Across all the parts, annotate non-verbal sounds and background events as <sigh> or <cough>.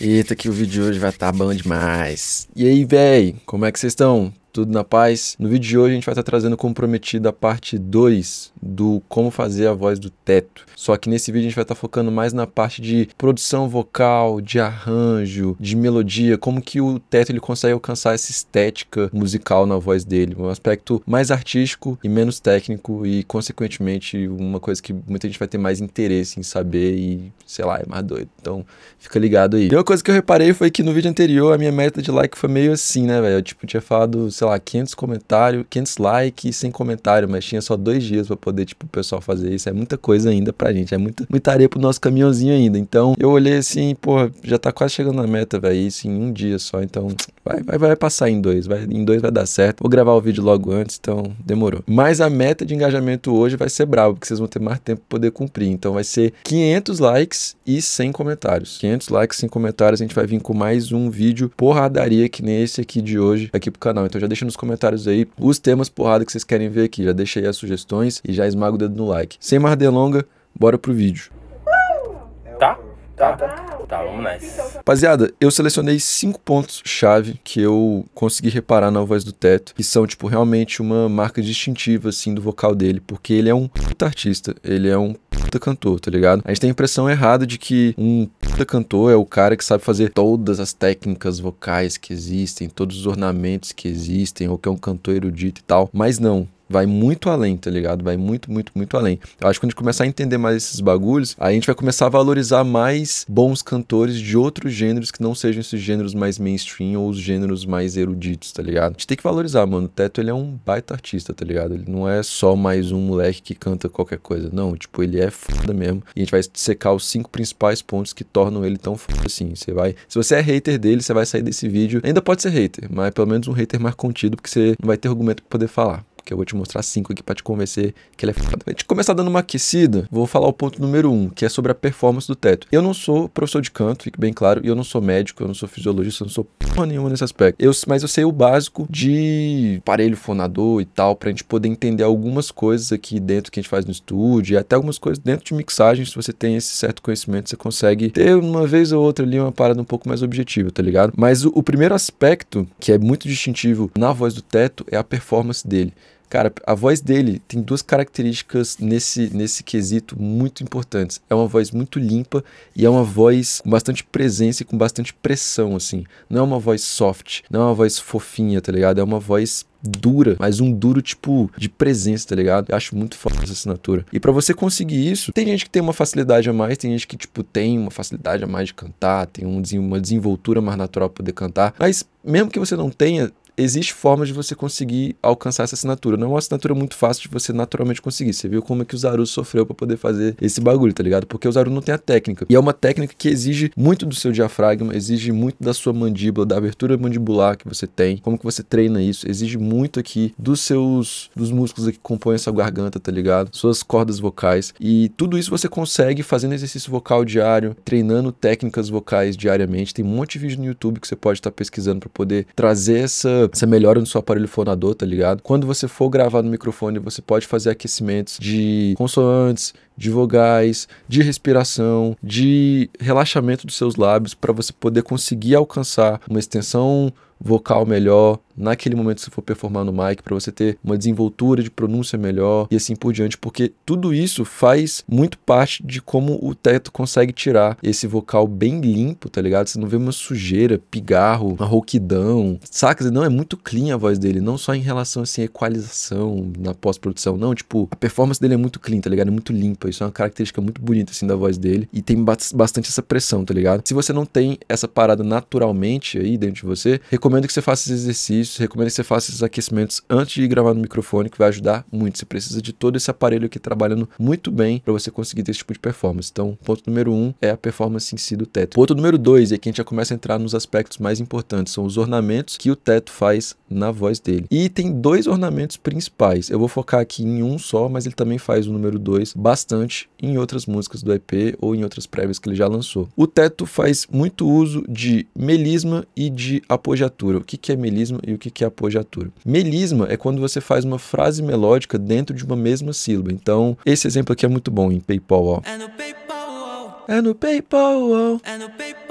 Eita, que o vídeo de hoje vai estar tá bom demais. E aí, véi, como é que vocês estão? Tudo na paz. No vídeo de hoje a gente vai estar trazendo como prometido a parte 2 do como fazer a voz do teto. Só que nesse vídeo a gente vai estar focando mais na parte de produção vocal, de arranjo, de melodia, como que o teto ele consegue alcançar essa estética musical na voz dele, um aspecto mais artístico e menos técnico e consequentemente uma coisa que muita gente vai ter mais interesse em saber e sei lá, é mais doido. Então fica ligado aí. E uma coisa que eu reparei foi que no vídeo anterior a minha meta de like foi meio assim, né, velho? Eu tipo tinha falado sei lá, 500 comentários, 500 likes sem comentário, mas tinha só dois dias para poder, tipo, o pessoal fazer isso. É muita coisa ainda pra gente, é muita, muita areia pro nosso caminhãozinho ainda. Então, eu olhei assim, pô, já tá quase chegando na meta, velho, isso em um dia só. Então, vai, vai, vai passar em dois, vai, em dois vai dar certo. Vou gravar o vídeo logo antes, então demorou. Mas a meta de engajamento hoje vai ser brabo, porque vocês vão ter mais tempo pra poder cumprir. Então, vai ser 500 likes e 100 comentários. 500 likes, 100 comentários, a gente vai vir com mais um vídeo porradaria que nem esse aqui de hoje, aqui pro canal. Então, já deixa nos comentários aí os temas porrada que vocês querem ver aqui. Já deixa aí as sugestões e já esmaga o dedo no like. Sem mais delonga, bora pro vídeo. Tá, tá, tá, tá, vamos nessa. Rapaziada, eu selecionei cinco pontos-chave que eu consegui reparar na voz do Teto, que são, tipo, realmente uma marca distintiva, assim, do vocal dele, porque ele é um puta artista, ele é um puta cantor, tá ligado? A gente tem a impressão errada de que um puta cantor é o cara que sabe fazer todas as técnicas vocais que existem, todos os ornamentos que existem, ou que é um cantor erudito e tal, mas não vai muito além, tá ligado? Vai muito, muito, muito além. Eu acho que quando a gente começar a entender mais esses bagulhos, aí a gente vai começar a valorizar mais bons cantores de outros gêneros que não sejam esses gêneros mais mainstream ou os gêneros mais eruditos, tá ligado? A gente tem que valorizar, mano. O Teto, ele é um baita artista, tá ligado? Ele não é só mais um moleque que canta qualquer coisa. Não, tipo, ele é foda mesmo. E a gente vai secar os cinco principais pontos que tornam ele tão foda assim. Você vai... Se você é hater dele, você vai sair desse vídeo. Ainda pode ser hater, mas é pelo menos um hater mais contido, porque você não vai ter argumento pra poder falar que eu vou te mostrar cinco aqui para te convencer que ele é foda. A gente começar dando uma aquecida, vou falar o ponto número um, que é sobre a performance do teto. Eu não sou professor de canto, fique bem claro, e eu não sou médico, eu não sou fisiologista, eu não sou porra nenhuma nesse aspecto. Eu, mas eu sei o básico de aparelho fonador e tal, pra gente poder entender algumas coisas aqui dentro que a gente faz no estúdio, e até algumas coisas dentro de mixagem, se você tem esse certo conhecimento, você consegue ter uma vez ou outra ali uma parada um pouco mais objetiva, tá ligado? Mas o, o primeiro aspecto, que é muito distintivo na voz do teto, é a performance dele. Cara, a voz dele tem duas características nesse, nesse quesito muito importantes. É uma voz muito limpa e é uma voz com bastante presença e com bastante pressão, assim. Não é uma voz soft, não é uma voz fofinha, tá ligado? É uma voz dura, mas um duro tipo de presença, tá ligado? Eu acho muito foda essa assinatura. E para você conseguir isso, tem gente que tem uma facilidade a mais, tem gente que tipo tem uma facilidade a mais de cantar, tem um, uma desenvoltura mais natural pra poder cantar, mas mesmo que você não tenha, existe forma de você conseguir alcançar essa assinatura. Não é uma assinatura muito fácil de você naturalmente conseguir. Você viu como é que o Zaru sofreu para poder fazer esse bagulho, tá ligado? Porque o Zaru não tem a técnica. E é uma técnica que exige muito do seu diafragma, exige muito da sua mandíbula, da abertura mandibular que você tem, como que você treina isso, exige muito aqui dos seus dos músculos que compõem a sua garganta, tá ligado? Suas cordas vocais. E tudo isso você consegue fazendo exercício vocal diário, treinando técnicas vocais diariamente. Tem um monte de vídeo no YouTube que você pode estar tá pesquisando para poder trazer essa você melhora no seu aparelho fonador, tá ligado? Quando você for gravar no microfone, você pode fazer aquecimentos de consoantes, de vogais, de respiração, de relaxamento dos seus lábios para você poder conseguir alcançar uma extensão vocal melhor naquele momento se for performar no mic para você ter uma desenvoltura de pronúncia melhor e assim por diante, porque tudo isso faz muito parte de como o teto consegue tirar esse vocal bem limpo, tá ligado? Você não vê uma sujeira, pigarro, uma rouquidão, saca? Não, é muito clean a voz dele, não só em relação assim a equalização na pós-produção, não, tipo, a performance dele é muito clean, tá ligado? É muito limpa, isso é uma característica muito bonita assim da voz dele e tem bastante essa pressão, tá ligado? Se você não tem essa parada naturalmente aí dentro de você, recomendo recomendo que você faça esses exercícios, recomendo que você faça esses aquecimentos antes de gravar no microfone, que vai ajudar muito. Você precisa de todo esse aparelho aqui trabalhando muito bem para você conseguir ter esse tipo de performance. Então, ponto número um é a performance em si do teto. Ponto número dois, é e aqui a gente já começa a entrar nos aspectos mais importantes, são os ornamentos que o teto faz na voz dele. E tem dois ornamentos principais. Eu vou focar aqui em um só, mas ele também faz o número dois bastante em outras músicas do EP ou em outras prévias que ele já lançou. O teto faz muito uso de melisma e de apogiatura apogiatura. O que, que é melisma e o que, que é apogiatura? Melisma é quando você faz uma frase melódica dentro de uma mesma sílaba. Então, esse exemplo aqui é muito bom em PayPal. É no PayPal. É no PayPal. É no PayPal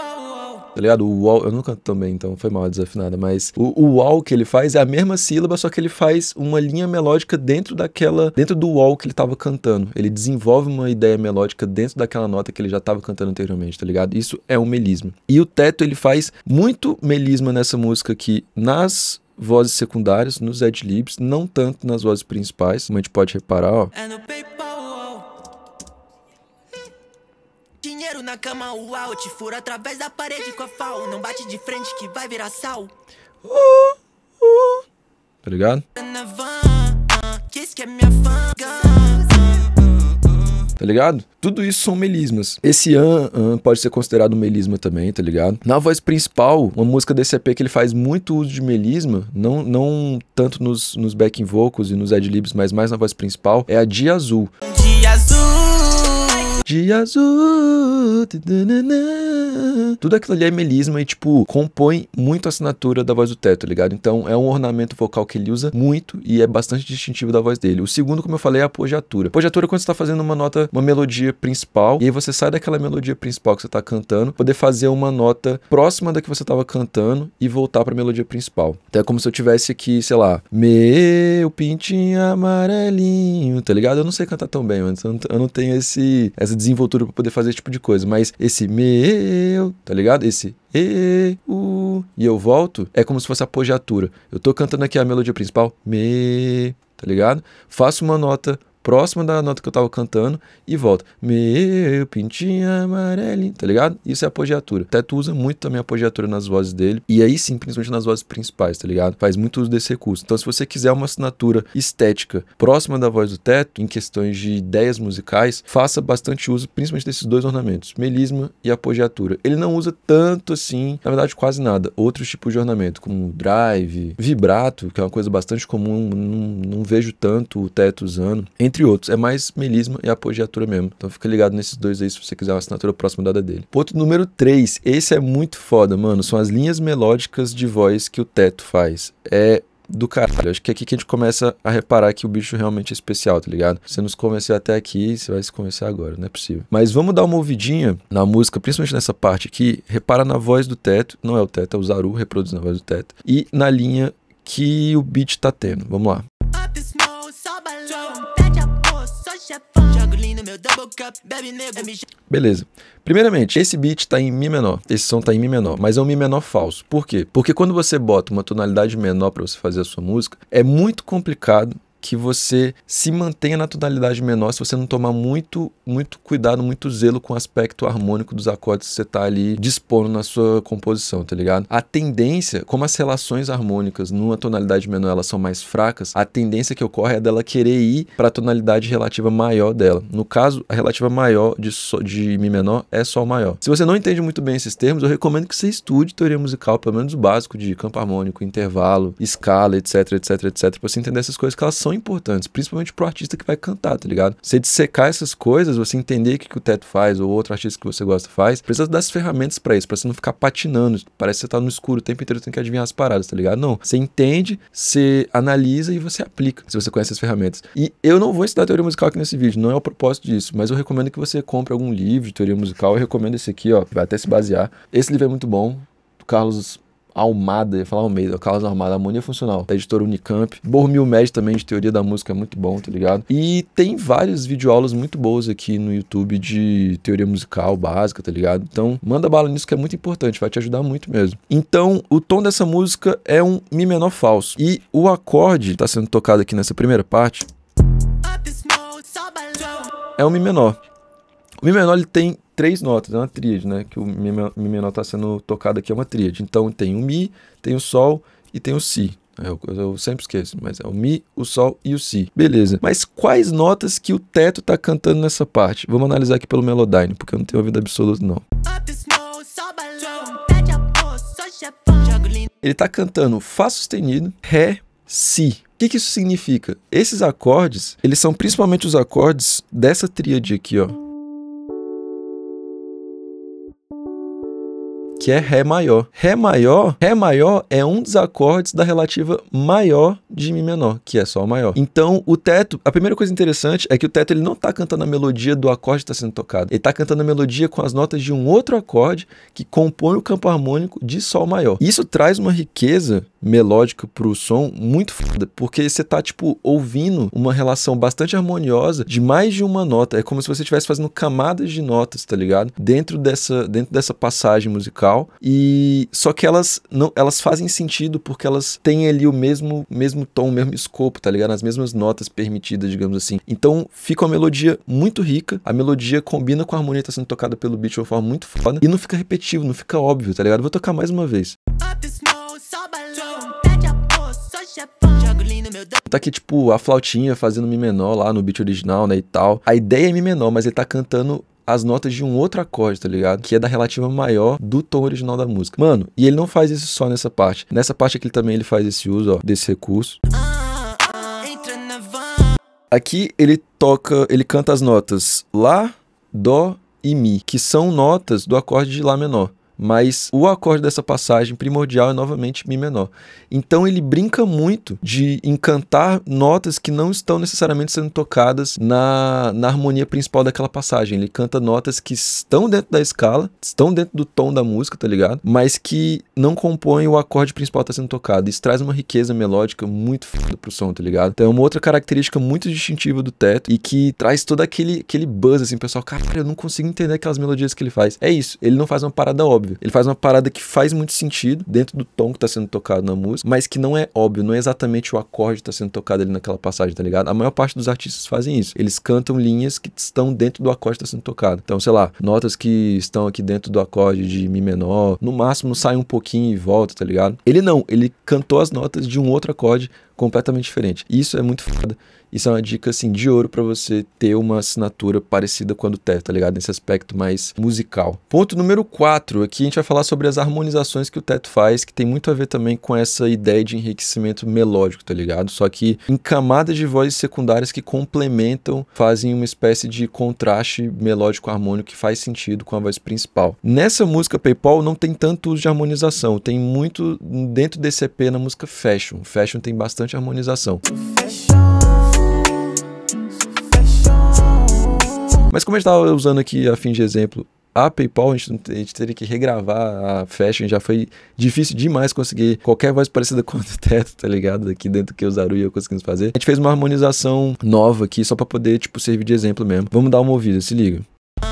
tá ligado? O wall, eu não canto também, então foi mal desafinada, mas o, o wall que ele faz é a mesma sílaba, só que ele faz uma linha melódica dentro daquela, dentro do wall que ele tava cantando. Ele desenvolve uma ideia melódica dentro daquela nota que ele já tava cantando anteriormente, tá ligado? Isso é um melismo. E o teto ele faz muito melisma nessa música aqui nas vozes secundárias, nos ad-libs, não tanto nas vozes principais, como a gente pode reparar, ó. É na cama, o out. Fura através da parede com a fal. Não bate de frente que vai virar sal. Uh, uh. Tá ligado? É tá ligado? Tudo isso são melismas. Esse an, an pode ser considerado um melisma também, tá ligado? Na voz principal, uma música desse EP que ele faz muito uso de melisma, não, não tanto nos, nos backing vocals e nos ad libs, mas mais na voz principal, é a Dia Azul. Dia Azul de azul. Tudo aquilo ali é melisma e, tipo, compõe muito a assinatura da voz do teto, tá ligado? Então é um ornamento vocal que ele usa muito e é bastante distintivo da voz dele. O segundo, como eu falei, é a apogiatura. Apogiatura é quando você tá fazendo uma nota, uma melodia principal, e aí você sai daquela melodia principal que você tá cantando, poder fazer uma nota próxima da que você tava cantando e voltar pra melodia principal. Então é como se eu tivesse aqui, sei lá, meu pintinho amarelinho, tá ligado? Eu não sei cantar tão bem, mas Eu não tenho esse, essa desenvoltura para poder fazer esse tipo de coisa. Mas esse meu, tá ligado? Esse e, u, e eu volto, é como se fosse a apogiatura. Eu tô cantando aqui a melodia principal, me, tá ligado? Faço uma nota próxima da nota que eu estava cantando e volta. Meu pintinho amarelinho, tá ligado? Isso é apogiatura. O Teto usa muito também a apogiatura nas vozes dele. E aí sim, principalmente nas vozes principais, tá ligado? Faz muito uso desse recurso. Então, se você quiser uma assinatura estética próxima da voz do Teto, em questões de ideias musicais, faça bastante uso, principalmente desses dois ornamentos, melisma e apogiatura. Ele não usa tanto assim, na verdade, quase nada. Outros tipos de ornamento, como drive, vibrato, que é uma coisa bastante comum, não, não vejo tanto o Teto usando. Entre entre outros. É mais melisma e apogiatura mesmo. Então fica ligado nesses dois aí se você quiser uma assinatura próxima dada dele. Ponto número 3. Esse é muito foda, mano. São as linhas melódicas de voz que o Teto faz. É do caralho. Acho que é aqui que a gente começa a reparar que o bicho realmente é especial, tá ligado? Você nos convenceu até aqui, você vai se convencer agora, não é possível. Mas vamos dar uma ouvidinha na música, principalmente nessa parte aqui. Repara na voz do teto, não é o teto, é o Zaru reproduzindo a voz do teto. E na linha que o beat tá tendo. Vamos lá. Up Beleza. Primeiramente, esse beat tá em Mi menor. Esse som tá em Mi menor, mas é um Mi menor falso. Por quê? Porque quando você bota uma tonalidade menor para você fazer a sua música, é muito complicado que você se mantenha na tonalidade menor se você não tomar muito, muito cuidado, muito zelo com o aspecto harmônico dos acordes que você está ali dispondo na sua composição, tá ligado? A tendência, como as relações harmônicas numa tonalidade menor elas são mais fracas, a tendência que ocorre é dela querer ir para a tonalidade relativa maior dela. No caso, a relativa maior de, de Mi menor é Sol maior. Se você não entende muito bem esses termos, eu recomendo que você estude teoria musical, pelo menos o básico de campo harmônico, intervalo, escala, etc, etc, etc, para você entender essas coisas que elas são importantes, principalmente pro artista que vai cantar, tá ligado? Você dissecar essas coisas, você entender o que, que o Teto faz ou outro artista que você gosta faz, precisa das ferramentas para isso, para você não ficar patinando, parece que você tá no escuro o tempo inteiro, tem que adivinhar as paradas, tá ligado? Não, você entende, você analisa e você aplica, se você conhece as ferramentas. E eu não vou ensinar teoria musical aqui nesse vídeo, não é o propósito disso, mas eu recomendo que você compre algum livro de teoria musical, eu recomendo esse aqui, ó, vai até se basear. Esse livro é muito bom, do Carlos Almada, ia falar Almeida, Carlos Almada, Harmonia Funcional, da tá? editora Unicamp. Bormil Med também, de teoria da música, é muito bom, tá ligado? E tem várias videoaulas muito boas aqui no YouTube de teoria musical básica, tá ligado? Então, manda bala nisso que é muito importante, vai te ajudar muito mesmo. Então, o tom dessa música é um Mi menor falso. E o acorde que está sendo tocado aqui nessa primeira parte é um Mi menor. O Mi menor ele tem três notas, é uma tríade, né? Que o Mi, menor está sendo tocado aqui é uma tríade. Então tem o Mi, tem o Sol e tem o Si. É, eu, eu, sempre esqueço, mas é o Mi, o Sol e o Si. Beleza. Mas quais notas que o teto tá cantando nessa parte? Vamos analisar aqui pelo Melodyne, porque eu não tenho ouvido absoluto, não. Ele tá cantando Fá sustenido, Ré, Si. O que, que isso significa? Esses acordes, eles são principalmente os acordes dessa tríade aqui, ó. que é Ré maior. Ré maior, Ré maior é um dos acordes da relativa maior de Mi menor, que é Sol maior. Então, o teto, a primeira coisa interessante é que o teto ele não está cantando a melodia do acorde que está sendo tocado. Ele está cantando a melodia com as notas de um outro acorde que compõe o campo harmônico de Sol maior. Isso traz uma riqueza melódica para o som muito foda, porque você está tipo, ouvindo uma relação bastante harmoniosa de mais de uma nota. É como se você estivesse fazendo camadas de notas, tá ligado? Dentro dessa, dentro dessa passagem musical tal. E só que elas não, elas fazem sentido porque elas têm ali o mesmo mesmo tom, o mesmo escopo, tá ligado? As mesmas notas permitidas, digamos assim. Então fica uma melodia muito rica, a melodia combina com a harmonia que tá sendo tocada pelo beat de uma forma muito foda e não fica repetitivo, não fica óbvio, tá ligado? Vou tocar mais uma vez. Tá aqui, tipo, a flautinha fazendo Mi menor lá no beat original, né, e tal. A ideia é Mi menor, mas ele tá cantando as notas de um outro acorde, tá ligado? Que é da relativa maior do tom original da música. Mano, e ele não faz isso só nessa parte. Nessa parte aqui também ele faz esse uso, ó, desse recurso. Aqui ele toca, ele canta as notas Lá, Dó e Mi, que são notas do acorde de Lá menor mas o acorde dessa passagem primordial é novamente Mi menor. Então ele brinca muito de encantar notas que não estão necessariamente sendo tocadas na, na harmonia principal daquela passagem. Ele canta notas que estão dentro da escala, estão dentro do tom da música, tá ligado? Mas que não compõem o acorde principal que está sendo tocado. Isso traz uma riqueza melódica muito foda pro som, tá ligado? Então é uma outra característica muito distintiva do teto e que traz todo aquele, aquele buzz, assim, pessoal, cara, eu não consigo entender aquelas melodias que ele faz. É isso, ele não faz uma parada óbvia óbvio. Ele faz uma parada que faz muito sentido dentro do tom que tá sendo tocado na música, mas que não é óbvio, não é exatamente o acorde que tá sendo tocado ali naquela passagem, tá ligado? A maior parte dos artistas fazem isso. Eles cantam linhas que estão dentro do acorde que tá sendo tocado. Então, sei lá, notas que estão aqui dentro do acorde de Mi menor, no máximo sai um pouquinho e volta, tá ligado? Ele não, ele cantou as notas de um outro acorde completamente diferente. Isso é muito foda. Isso é uma dica assim de ouro para você ter uma assinatura parecida com a do Teto, tá ligado? Nesse aspecto mais musical. Ponto número 4, aqui a gente vai falar sobre as harmonizações que o Teto faz, que tem muito a ver também com essa ideia de enriquecimento melódico, tá ligado? Só que em camadas de vozes secundárias que complementam, fazem uma espécie de contraste melódico harmônico que faz sentido com a voz principal. Nessa música PayPal não tem tanto uso de harmonização, tem muito dentro desse EP na música Fashion. Fashion tem bastante harmonização. Fashion. Mas como a gente estava usando aqui a fim de exemplo a PayPal, a gente, a gente teria que regravar a Fashion, já foi difícil demais conseguir qualquer voz <laughs> parecida com o teto, tá ligado? Aqui dentro que eu, Zaru e eu conseguimos fazer. A gente fez uma harmonização nova aqui, só para poder, tipo, servir de exemplo mesmo. Vamos dar uma ouvida, se liga. Uh,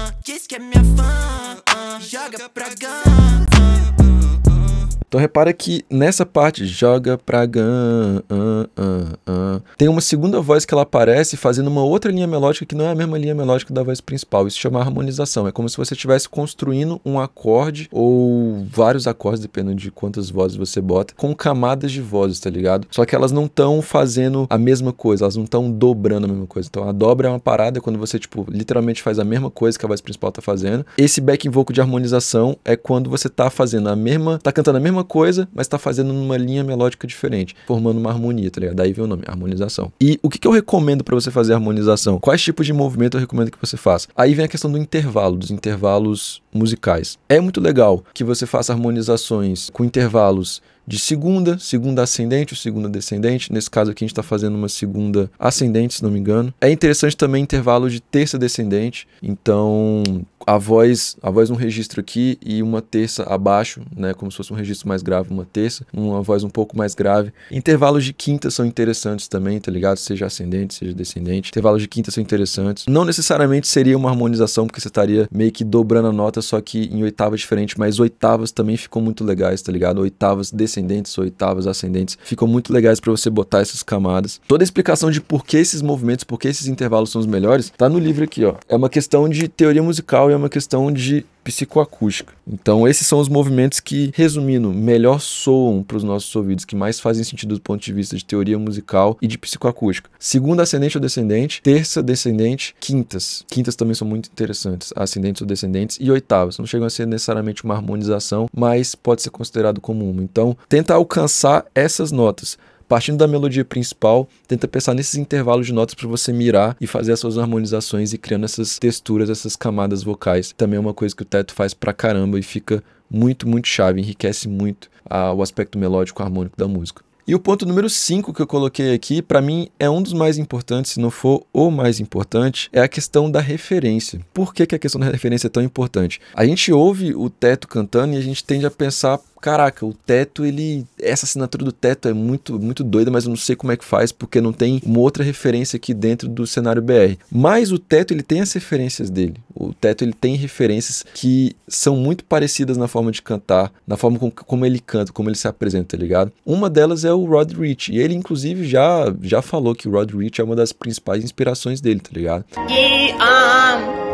então repara que nessa parte, joga pra gan, an, an, an, tem uma segunda voz que ela aparece fazendo uma outra linha melódica que não é a mesma linha melódica da voz principal. Isso chama harmonização. É como se você estivesse construindo um acorde ou vários acordes, dependendo de quantas vozes você bota, com camadas de vozes, tá ligado? Só que elas não estão fazendo a mesma coisa, elas não estão dobrando a mesma coisa. Então a dobra é uma parada quando você, tipo, literalmente faz a mesma coisa que a voz principal tá fazendo. Esse back vocal de harmonização é quando você tá fazendo a mesma, tá cantando a mesma coisa, mas está fazendo numa linha melódica diferente, formando uma harmonia, tá ligado? Daí vem o nome, harmonização. E o que, que eu recomendo para você fazer harmonização? Quais tipos de movimento eu recomendo que você faça? Aí vem a questão do intervalo, dos intervalos musicais. É muito legal que você faça harmonizações com intervalos de segunda, segunda ascendente ou segunda descendente. Nesse caso aqui a gente está fazendo uma segunda ascendente, se não me engano. É interessante também intervalo de terça descendente. Então, a voz, a voz um registro aqui e uma terça abaixo, né, como se fosse um registro mais grave, uma terça, uma voz um pouco mais grave. Intervalos de quinta são interessantes também, tá ligado? Seja ascendente, seja descendente. Intervalos de quinta são interessantes. Não necessariamente seria uma harmonização, porque você estaria meio que dobrando a nota, só que em oitavas diferentes, mas oitavas também ficam muito legais, tá ligado? Oitavas descendentes descendentes oitavas ascendentes, ficam muito legais para você botar essas camadas. Toda a explicação de por que esses movimentos, por que esses intervalos são os melhores, tá no livro aqui, ó. É uma questão de teoria musical e é uma questão de psicoacústica. Então, esses são os movimentos que, resumindo, melhor soam para os nossos ouvidos, que mais fazem sentido do ponto de vista de teoria musical e de psicoacústica. Segunda ascendente ou descendente, terça descendente, quintas. Quintas também são muito interessantes, ascendentes ou descendentes e oitavas. Não chegam a ser necessariamente uma harmonização, mas pode ser considerado como uma. Então, tenta alcançar essas notas. Partindo da melodia principal, tenta pensar nesses intervalos de notas para você mirar e fazer as suas harmonizações e criando essas texturas, essas camadas vocais. Também é uma coisa que o teto faz pra caramba e fica muito, muito chave, enriquece muito a, ah, o aspecto melódico harmônico da música. E o ponto número 5 que eu coloquei aqui, para mim é um dos mais importantes, se não for o mais importante, é a questão da referência. Por que, que a questão da referência é tão importante? A gente ouve o teto cantando e a gente tende a pensar caraca, o teto, ele. Essa assinatura do teto é muito, muito doida, mas eu não sei como é que faz, porque não tem uma outra referência aqui dentro do cenário BR. Mas o teto, ele tem as referências dele. O teto, ele tem referências que são muito parecidas na forma de cantar, na forma como, como ele canta, como ele se apresenta, tá ligado? Uma delas é o Rod Rich. E ele, inclusive, já, já falou que o Rod Rich é uma das principais inspirações dele, tá ligado? E, um... Ah,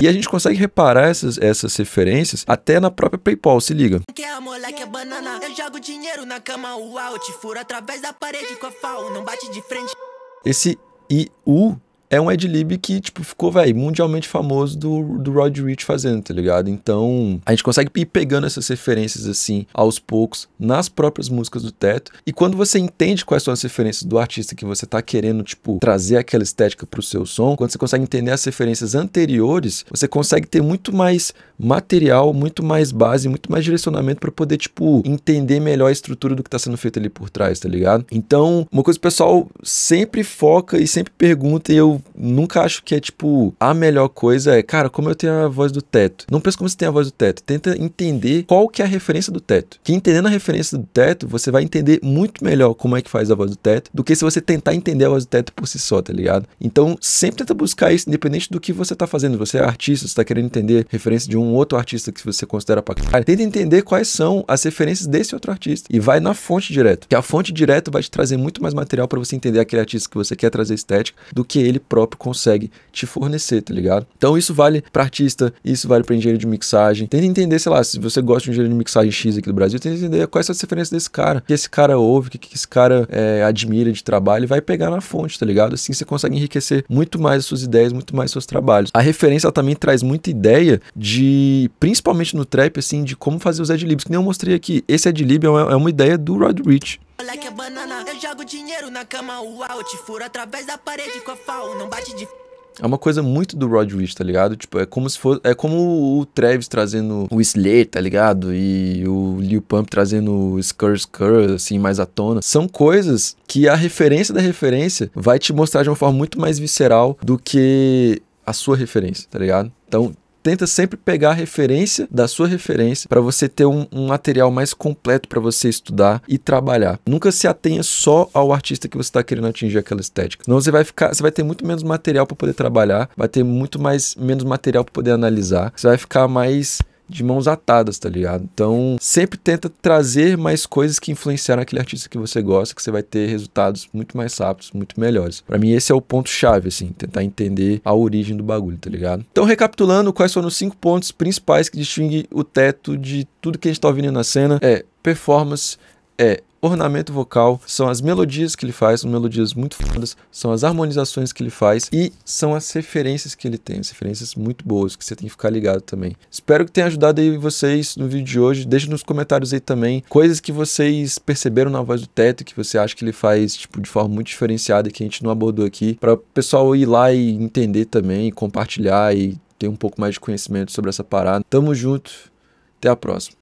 e a gente consegue reparar essas, essas referências até na própria PayPal, se liga. Esse IU é um adlib que, tipo, ficou, velho, mundialmente famoso do, do Rod Rich fazendo, tá ligado? Então, a gente consegue ir pegando essas referências, assim, aos poucos, nas próprias músicas do Teto. E quando você entende quais são as referências do artista que você tá querendo, tipo, trazer aquela estética pro seu som, quando você consegue entender as referências anteriores, você consegue ter muito mais material, muito mais base, muito mais direcionamento para poder, tipo, entender melhor a estrutura do que tá sendo feito ali por trás, tá ligado? Então, uma coisa que o pessoal sempre foca e sempre pergunta e eu nunca acho que é tipo a melhor coisa é, cara, como eu tenho a voz do teto. Não pensa como você tem a voz do teto. Tenta entender qual que é a referência do teto. Que entendendo a referência do teto, você vai entender muito melhor como é que faz a voz do teto do que se você tentar entender a voz do teto por si só, tá ligado? Então, sempre tenta buscar isso, independente do que você tá fazendo. Você é artista, você tá querendo entender referência de um outro artista que você considera pra caralho. Tenta entender quais são as referências desse outro artista e vai na fonte direto. Que a fonte direto vai te trazer muito mais material para você entender aquele artista que você quer trazer estética do que ele próprio consegue te fornecer, tá ligado? Então isso vale para artista, isso vale para engenheiro de mixagem. Tenta entender, sei lá, se você gosta de um engenheiro de mixagem X aqui do Brasil, tenta entender quais são as referências desse cara, o que esse cara ouve, o que esse cara é, admira de trabalho, e vai pegar na fonte, tá ligado? Assim você consegue enriquecer muito mais as suas ideias, muito mais os seus trabalhos. A referência também traz muita ideia de, principalmente no trap, assim, de como fazer os adlibs, que nem eu mostrei aqui. Esse adlib é uma, é uma ideia do Rod Rich é banana. Eu jogo dinheiro na cama, uau. Te furo através da parede com a Não bate de é uma coisa muito do Rod Rich, tá ligado? Tipo, é como se fosse. É como o Travis trazendo o Slay tá ligado? E o Lil Pump trazendo o Skur Skur, assim, mais à tona. São coisas que a referência da referência vai te mostrar de uma forma muito mais visceral do que a sua referência, tá ligado? Então, tenta sempre pegar a referência da sua referência para você ter um, um material mais completo para você estudar e trabalhar. Nunca se atenha só ao artista que você está querendo atingir aquela estética. Senão você vai ficar, você vai ter muito menos material para poder trabalhar, vai ter muito mais menos material para poder analisar. Você vai ficar mais de mãos atadas, tá ligado? Então, sempre tenta trazer mais coisas que influenciaram aquele artista que você gosta, que você vai ter resultados muito mais rápidos, muito melhores. Para mim, esse é o ponto-chave, assim, tentar entender a origem do bagulho, tá ligado? Então, recapitulando, quais foram os cinco pontos principais que distinguem o teto de tudo que a gente tá ouvindo na cena? É performance, é ornamento vocal, são as melodias que ele faz, são melodias muito fodas, são as harmonizações que ele faz e são as referências que ele tem, as referências muito boas que você tem que ficar ligado também. Espero que tenha ajudado aí vocês no vídeo de hoje. Deixe nos comentários aí também coisas que vocês perceberam na voz do Teto que você acha que ele faz tipo de forma muito diferenciada que a gente não abordou aqui, para o pessoal ir lá e entender também, compartilhar e ter um pouco mais de conhecimento sobre essa parada. Tamo junto. Até a próxima.